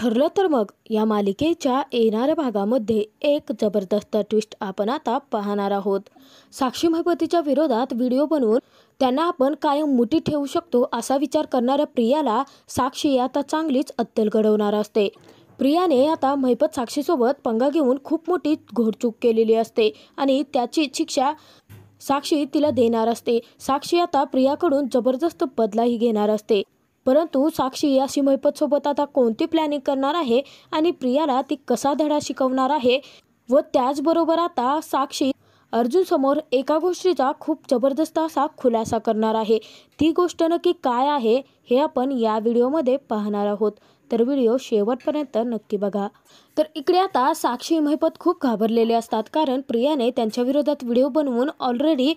ठरलं तर मग या मालिकेच्या येणाऱ्या भागामध्ये एक जबरदस्त ट्विस्ट आपण आता पाहणार आहोत साक्षी महिपतीच्या विरोधात व्हिडिओ बनवून त्यांना आपण कायम मुठी ठेवू शकतो असा विचार करणाऱ्या प्रियाला साक्षी आता चांगलीच अत्तल घडवणार असते प्रियाने आता महिपत साक्षीसोबत पंगा घेऊन खूप मोठी घोडचूक केलेली असते आणि त्याची शिक्षा साक्षी तिला देणार असते साक्षी आता प्रियाकडून जबरदस्त बदलाही घेणार असते परंतु साक्षी या सोबत आता कोणती प्लॅनिंग करणार आहे आणि प्रियाला ती कसा धडा शिकवणार आहे व त्याचबरोबर आता साक्षी अर्जुन समोर एका गोष्टीचा खूप जबरदस्त असा खुलासा करणार आहे ती गोष्ट नक्की काय आहे हे आपण या व्हिडिओमध्ये पाहणार आहोत तर व्हिडिओ शेवटपर्यंत नक्की बघा तर इकडे आता साक्षी महिपत खूप घाबरलेले असतात कारण प्रियाने त्यांच्या विरोधात व्हिडिओ बनवून ऑलरेडी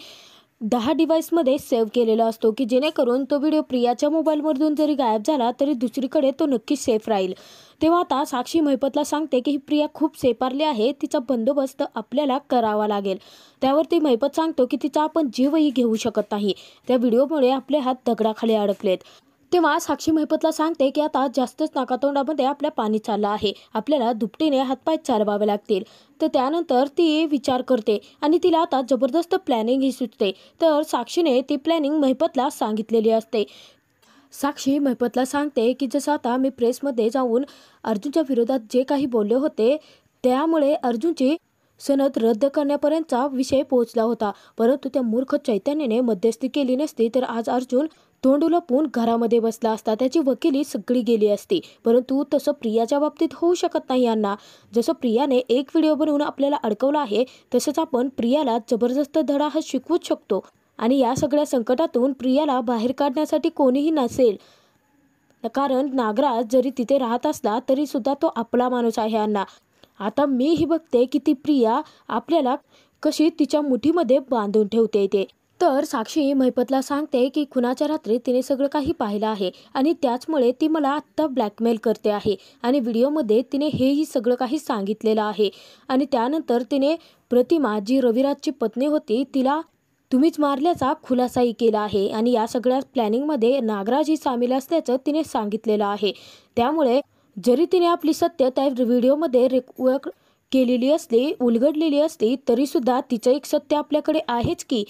दहा डिव्हाइसमध्ये सेव्ह केलेला असतो की जेणेकरून तो व्हिडिओ प्रियाच्या मोबाईलमधून जरी गायब झाला तरी दुसरीकडे तो नक्कीच सेफ राहील तेव्हा आता साक्षी मैपतला सांगते की ही प्रिया खूप सेपारली आहे तिचा बंदोबस्त आपल्याला करावा लागेल त्यावर ती मैपत सांगतो की तिचा आपण जीवही घेऊ शकत नाही त्या व्हिडिओमुळे आपले हात दगडाखाली अडकलेत तेव्हा साक्षी मेहपतला सांगते की आता जास्तच नाकातोंडामध्ये आपल्या पाणी चाललं आहे आपल्याला दुपटीने हातपाय चालवावे लागतील तर त्यानंतर ती विचार करते आणि तिला आता जबरदस्त प्लॅनिंग ही सुचते तर साक्षीने ती प्लॅनिंग मेहपतला सांगितलेली असते साक्षी मेहपतला सांगते की जसं आता मी प्रेसमध्ये जाऊन अर्जुनच्या विरोधात जे काही बोलले होते त्यामुळे अर्जुनची सनद रद्द करण्यापर्यंतचा विषय पोहोचला होता परंतु त्या मूर्ख चैतन्याने मध्यस्थी केली नसती तर आज अर्जुन तोंडूला पून घरामध्ये बसला असता त्याची वकिली सगळी गेली असती परंतु तसं प्रियाच्या बाबतीत होऊ शकत नाही यांना जसं प्रियाने एक व्हिडिओ बनवून आपल्याला अडकवला आहे तसंच आपण प्रियाला जबरदस्त धडा हा शिकवूच शकतो आणि या सगळ्या संकटातून प्रियाला बाहेर काढण्यासाठी कोणीही नसेल कारण नागराज जरी तिथे राहत असला तरी सुद्धा तो आपला माणूस आहे यांना आता मी ही बघते की ती प्रिया आपल्याला कशी तिच्या मुठीमध्ये बांधून ठेवते ते तर साक्षी मैपतला सांगते की खुनाच्या रात्री तिने सगळं काही पाहिलं आहे आणि त्याचमुळे ती मला आत्ता ब्लॅकमेल करते आहे आणि व्हिडिओमध्ये तिने हेही सगळं काही सांगितलेलं आहे आणि त्यानंतर तिने प्रतिमा जी रविराजची पत्नी होती तिला तुम्हीच मारल्याचा खुलासाही केला आहे आणि या सगळ्या प्लॅनिंगमध्ये नागराजही सामील असल्याचं तिने सांगितलेलं आहे त्यामुळे जरी तिने आपली सत्य त्या व्हिडिओमध्ये रेक केलेली असली उलगडलेली असली तरीसुद्धा तिचं एक सत्य आपल्याकडे आहेच की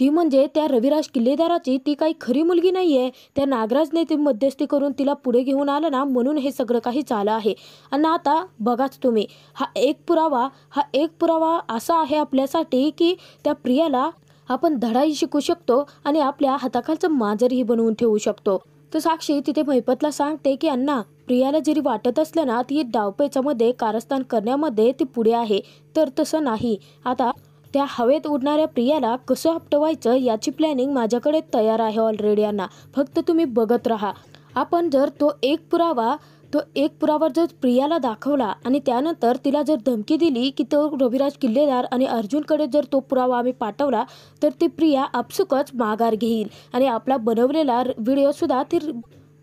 ती म्हणजे त्या रविराज किल्लेदाराची ती काही खरी मुलगी नाही आहे त्या नागराजने ती मध्यस्थी करून तिला पुढे घेऊन आलं ना म्हणून हे सगळं काही चाललं आहे आणि आता बघाच तुम्ही हा एक पुरावा हा एक पुरावा असा आहे आपल्यासाठी की त्या प्रियाला आपण धडाही शिकू शकतो आणि आपल्या हाताखालचं मांजरही बनवून ठेवू शकतो तर साक्षी तिथे महिपतला सांगते की अण्णा प्रियाला जरी वाटत असलं ना ती डावपेचामध्ये कारस्थान करण्यामध्ये ती पुढे आहे तर तसं नाही आता त्या हवेत उडणाऱ्या प्रियाला कसं आपटवायचं याची प्लॅनिंग माझ्याकडे तयार आहे ऑलरेडी यांना फक्त तुम्ही बघत राहा आपण जर तो एक पुरावा तो एक पुरावा जर प्रियाला दाखवला आणि त्यानंतर तिला जर धमकी दिली की तो रविराज किल्लेदार आणि अर्जुनकडे जर तो पुरावा आम्ही पाठवला तर ती प्रिया आपसुकच माघार घेईल आणि आपला बनवलेला व्हिडिओसुद्धा ती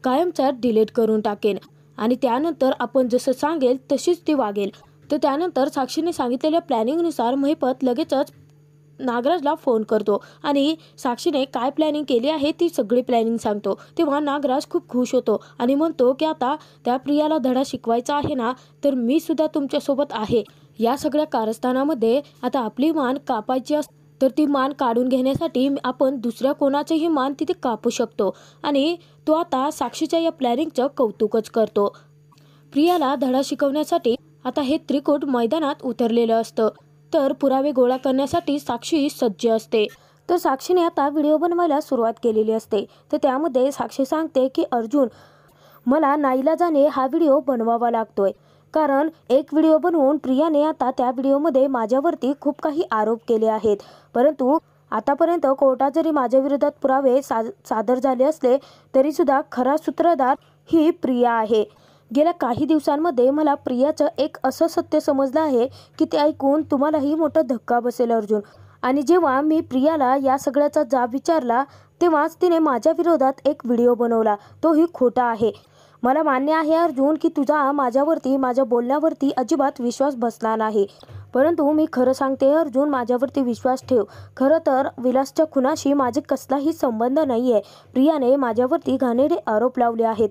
कायमचा डिलीट करून टाकेन आणि त्यानंतर आपण जसं सांगेल तशीच ती वागेल तर त्यानंतर साक्षीने सांगितलेल्या प्लॅनिंगनुसार महिपत लगेचच नागराजला फोन करतो आणि साक्षीने काय प्लॅनिंग केली आहे ती सगळी प्लॅनिंग सांगतो तेव्हा नागराज खूप खुश होतो आणि म्हणतो की आता त्या प्रियाला धडा शिकवायचा आहे ना तर मी सुद्धा तुमच्यासोबत आहे या सगळ्या कारस्थानामध्ये आता आपली मान कापायची अस तर ती मान काढून घेण्यासाठी आपण दुसऱ्या कोणाचेही मान तिथे कापू शकतो आणि तो आता साक्षीच्या या प्लॅनिंगचं कौतुकच करतो प्रियाला धडा शिकवण्यासाठी आता हे त्रिकूट मैदानात उतरलेलं असतं तर पुरावे गोळा करण्यासाठी साक्षी सज्ज असते तर साक्षीने आता व्हिडिओ बनवायला सुरुवात केलेली असते तर त्यामध्ये साक्षी सांगते की अर्जुन मला नाईला जाणे हा व्हिडिओ बनवावा लागतोय कारण एक व्हिडिओ बनवून प्रियाने आता त्या व्हिडिओमध्ये माझ्यावरती खूप काही आरोप केले आहेत परंतु आतापर्यंत कोर्टात जरी माझ्या विरोधात पुरावे सादर झाले असले तरीसुद्धा खरा सूत्रधार ही प्रिया आहे गेल्या काही दिवसांमध्ये मला प्रियाचं एक असं सत्य समजलं आहे की ते ऐकून तुम्हालाही मोठा धक्का बसेल अर्जुन आणि जेव्हा मी प्रियाला या सगळ्याचा जाब विचारला तेव्हाच तिने माझ्या विरोधात एक व्हिडिओ बनवला तोही खोटा आहे मला मान्य आहे अर्जुन की तुझा माझ्यावरती माझ्या बोलण्यावरती अजिबात विश्वास बसला नाही परंतु मी खरं सांगते अर्जुन माझ्यावरती विश्वास ठेव खरं तर विलासच्या खुनाशी माझे कसलाही संबंध नाही आहे प्रियाने माझ्यावरती घाणेरे आरोप लावले आहेत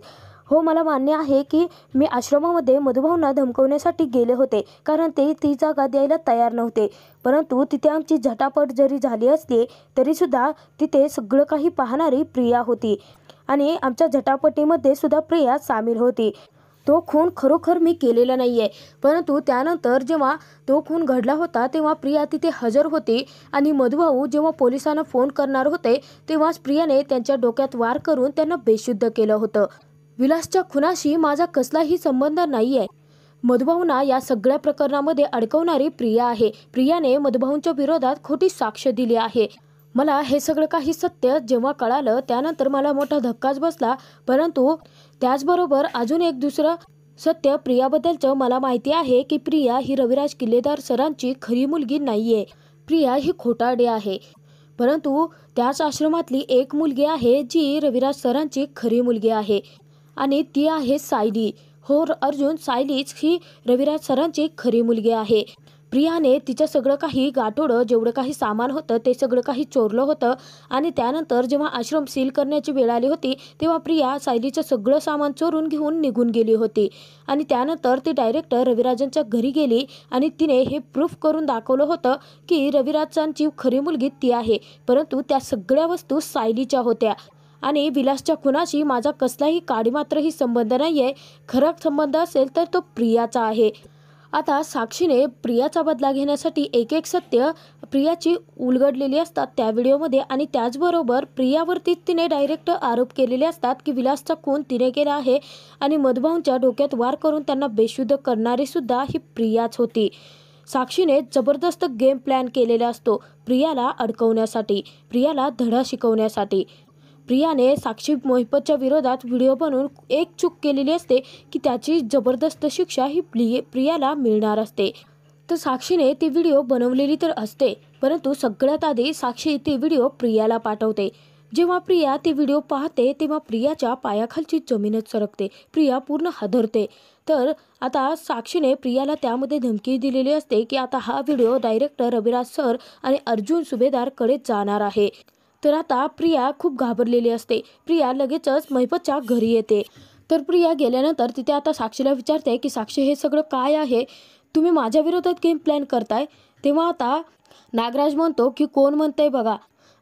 हो मला मान्य आहे की मी आश्रमामध्ये मधुभावना धमकवण्यासाठी गेले होते कारण ते ती जागा द्यायला तयार नव्हते परंतु तिथे आमची झटापट जरी झाली असली तरीसुद्धा तिथे सगळं काही पाहणारी प्रिया होती आणि आमच्या झटापटीमध्ये सुद्धा प्रिया सामील होती तो खून खरोखर मी केलेला नाही आहे परंतु त्यानंतर जेव्हा तो खून घडला होता तेव्हा प्रिया तिथे हजर होती आणि मधुभाऊ जेव्हा पोलिसांना फोन करणार होते तेव्हाच प्रियाने त्यांच्या डोक्यात वार करून त्यांना बेशुद्ध केलं होतं विलासच्या खुनाशी माझा कसलाही संबंध नाही आहे मधुभाऊंना या सगळ्या प्रकरणामध्ये अडकवणारी प्रिया आहे प्रियाने मधुभाऊंच्या विरोधात खोटी साक्ष दिली आहे मला हे सगळं काही सत्य जेव्हा कळालं त्यानंतर मला मोठा धक्काच बसला परंतु त्याचबरोबर अजून एक दुसरं सत्य प्रियाबद्दलचं मला माहिती आहे की प्रिया ही रविराज किल्लेदार सरांची खरी मुलगी नाहीये प्रिया ही खोटाडे आहे परंतु त्याच आश्रमातली एक मुलगी आहे जी रविराज सरांची खरी मुलगी आहे आणि ती आहे सायली हो अर्जुन सायलीच ही रविराज सरांची खरी मुलगी आहे प्रियाने तिचं सगळं काही गाठोडं जेवढं काही सामान होतं ते सगळं काही चोरलं होतं आणि त्यानंतर जेव्हा आश्रम सील करण्याची वेळ आली होती तेव्हा प्रिया सायलीचं सगळं सामान चोरून घेऊन निघून गेली होती आणि त्यानंतर ती डायरेक्टर रविराजांच्या घरी गेली आणि तिने हे प्रूफ करून दाखवलं होतं की रविराजांची खरी मुलगी ती आहे परंतु त्या सगळ्या वस्तू सायलीच्या होत्या आणि विलासच्या खुनाशी माझा कसलाही ही संबंध नाही आहे खरं संबंध असेल तर तो प्रियाचा आहे आता साक्षीने प्रियाचा बदला घेण्यासाठी एक एक सत्य प्रियाची उलगडलेली असतात त्या व्हिडिओमध्ये आणि त्याचबरोबर प्रियावरती तिने डायरेक्ट आरोप केलेले असतात की विलासचा खून तिने केला आहे आणि मधभाऊंच्या डोक्यात वार करून त्यांना बेशुद्ध करणारी सुद्धा ही प्रियाच होती साक्षीने जबरदस्त गेम प्लॅन केलेला असतो प्रियाला अडकवण्यासाठी प्रियाला धडा शिकवण्यासाठी प्रियाने साक्षी मोहिपतच्या विरोधात व्हिडिओ बनवून एक चूक केलेली असते की त्याची जबरदस्त शिक्षा ही प्रियाला मिळणार असते तर साक्षीने ती व्हिडिओ बनवलेली तर असते परंतु सगळ्यात आधी साक्षी ती व्हिडिओ प्रियाला पाठवते जेव्हा प्रिया ती व्हिडिओ पाहते तेव्हा प्रियाच्या पायाखालची जमीनच सरकते प्रिया पूर्ण हादरते तर आता साक्षीने प्रियाला त्यामध्ये धमकी दिलेली असते की आता हा व्हिडिओ डायरेक्टर रविराज सर आणि अर्जुन सुभेदारकडे जाणार आहे तर आता प्रिया खूप घाबरलेली असते प्रिया लगेचच महिपतच्या घरी येते तर प्रिया गेल्यानंतर तिथे आता साक्षीला विचारते की साक्षी हे सगळं काय आहे तुम्ही माझ्या विरोधात गेम प्लॅन करताय तेव्हा आता नागराज म्हणतो की कोण म्हणतंय बघा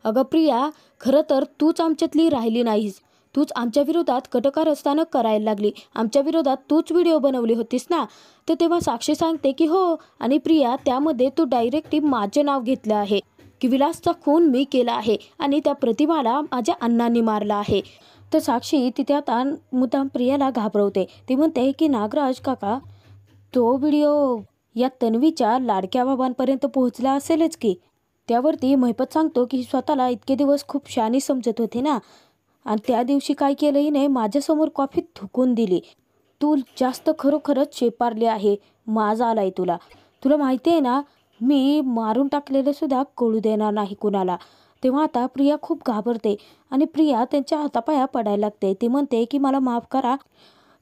अगं प्रिया खरं तर तूच आमच्यातली राहिली नाहीस तूच आमच्या विरोधात कटकार असताना करायला लागली आमच्या विरोधात तूच व्हिडिओ बनवली होतीस ना तर तेव्हा साक्षी सांगते की हो आणि प्रिया त्यामध्ये तू डायरेक्टली माझे नाव घेतलं आहे की विलासचा खून मी केला आहे आणि त्या प्रतिमाला माझ्या अण्णांनी मारला आहे तर साक्षी तिथे आता मुद्दाम प्रियाला घाबरवते ती म्हणते की नागराज काका तो व्हिडिओ या तन्वीच्या लाडक्या बाबांपर्यंत पोहोचला असेलच की त्यावरती महिपत सांगतो की स्वतःला इतके दिवस खूप शानी समजत होते ना आणि त्या दिवशी काय केलं नाही माझ्यासमोर कॉफी थुकून दिली तू जास्त खरोखरच शेपारली आहे माझा आलाय तुला तुला माहिती आहे ना मी मारून टाकलेले सुद्धा कळू देणार नाही कुणाला तेव्हा आता प्रिया खूप घाबरते आणि प्रिया त्यांच्या हातापाया पडायला लागते ती म्हणते की मला माफ करा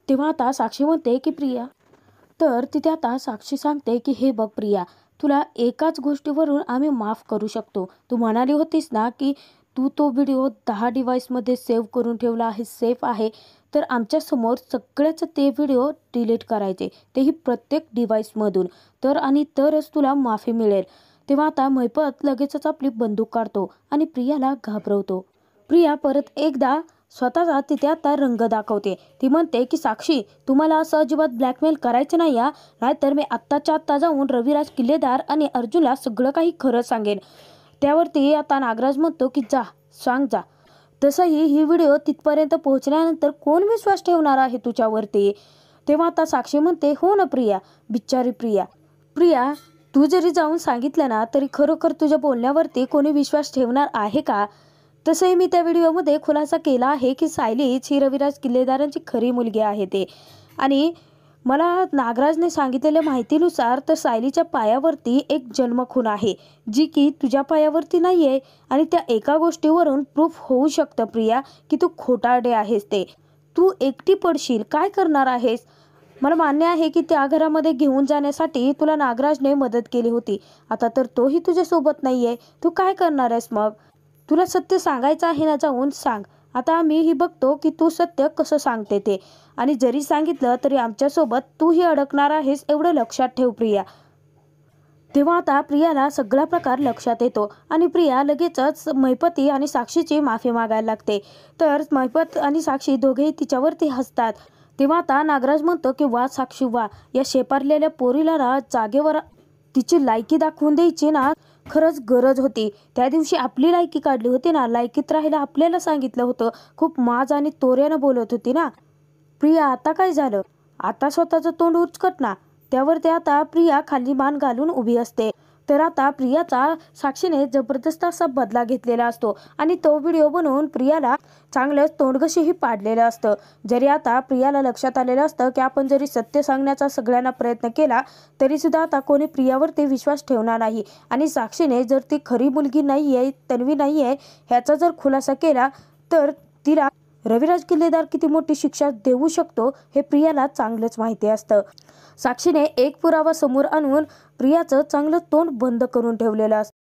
तेव्हा आता साक्षी म्हणते की प्रिया तर तिथे आता साक्षी सांगते की हे बघ प्रिया तुला एकाच गोष्टीवरून आम्ही माफ करू शकतो तू म्हणाली होतीस ना की तू तो व्हिडिओ दहा डिव्हाइसमध्ये सेव्ह करून ठेवला आहे सेफ आहे तर आमच्यासमोर सगळ्याच ते व्हिडिओ डिलीट करायचे तेही प्रत्येक डिव्हाइसमधून तर आणि तरच तुला माफी मिळेल तेव्हा आता मैपत लगेचच आपली बंदूक काढतो आणि प्रियाला घाबरवतो प्रिया परत एकदा स्वतःचा तिथे आता रंग दाखवते ती म्हणते की साक्षी तुम्हाला असं अजिबात ब्लॅकमेल करायचं नाही या नाहीतर मी आत्ताच्या आत्ता जाऊन रविराज किल्लेदार आणि अर्जुनला सगळं काही खरं सांगेन त्यावरती आता नागराज म्हणतो की जा सांग जा तसंही ही व्हिडिओ तिथपर्यंत पोहोचल्यानंतर कोण विश्वास ठेवणार आहे तुझ्यावरती तेव्हा आता साक्षी म्हणते हो ना प्रिया बिचारी प्रिया प्रिया तू जरी जाऊन सांगितलं ना तरी खरोखर तुझ्या बोलण्यावरती कोणी विश्वास ठेवणार आहे का तसंही मी त्या व्हिडिओमध्ये खुलासा केला आहे की सायलीच ही रविराज किल्लेदारांची खरी मुलगी आहे ते आणि मला नागराजने सांगितलेल्या माहितीनुसार तर सायलीच्या पायावरती एक जन्मखून आहे जी की तुझ्या पायावरती नाहीये आणि त्या एका गोष्टीवरून प्रूफ होऊ शकतं प्रिया की तू खोटारडे आहेस ते तू एकटी पडशील काय करणार आहेस मला मान्य आहे की त्या घरामध्ये घेऊन जाण्यासाठी तुला नागराजने मदत केली होती आता तर तोही तुझ्यासोबत नाहीये आहे तू काय करणार आहेस मग तुला सत्य सांगायचं आहे ना जाऊन सांग आता ही बघतो की तू सत्य कसं सांगते ते आणि जरी सांगितलं तरी आमच्यासोबत तूही अडकणार आहेस एवढं लक्षात ठेव प्रिया तेव्हा आता प्रियाला सगळा प्रकार लक्षात येतो आणि प्रिया लगेचच मैपती आणि साक्षीची माफी मागायला लागते तर मैपत आणि साक्षी दोघेही तिच्यावरती हसतात तेव्हा आता नागराज म्हणतो की वा साक्षी वा या शेपारलेल्या पोरीला जागेवर तिची लायकी दाखवून द्यायची ना खरंच गरज होती त्या दिवशी आपली लायकी काढली होती ना लायकीत राहायला आपल्याला सांगितलं होतं खूप माज आणि तोऱ्यानं बोलत होती ना प्रिया आता काय झालं आता स्वतःचं तोंड उचकट ना त्यावर ते आता प्रिया खाली मान घालून उभी असते तर आता प्रियाचा साक्षीने जबरदस्त असा बदला घेतलेला असतो आणि तो व्हिडिओ बनवून प्रियाला चांगलंच तोंडगशीही पाडलेलं असतं जरी आता प्रियाला लक्षात आलेलं असतं की आपण जरी सत्य सांगण्याचा सगळ्यांना प्रयत्न केला तरी सुद्धा आता कोणी प्रियावरती विश्वास ठेवणार नाही आणि साक्षीने जर ती खरी मुलगी नाही आहे तन्वी नाही आहे ह्याचा जर खुलासा केला तर तिला रविराज किल्लेदार किती मोठी शिक्षा देऊ शकतो हे प्रियाला चांगलंच माहिती असतं साक्षीने एक पुरावा समोर आणून प्रियाचं चांगलं तोंड बंद करून ठेवलेलं असतं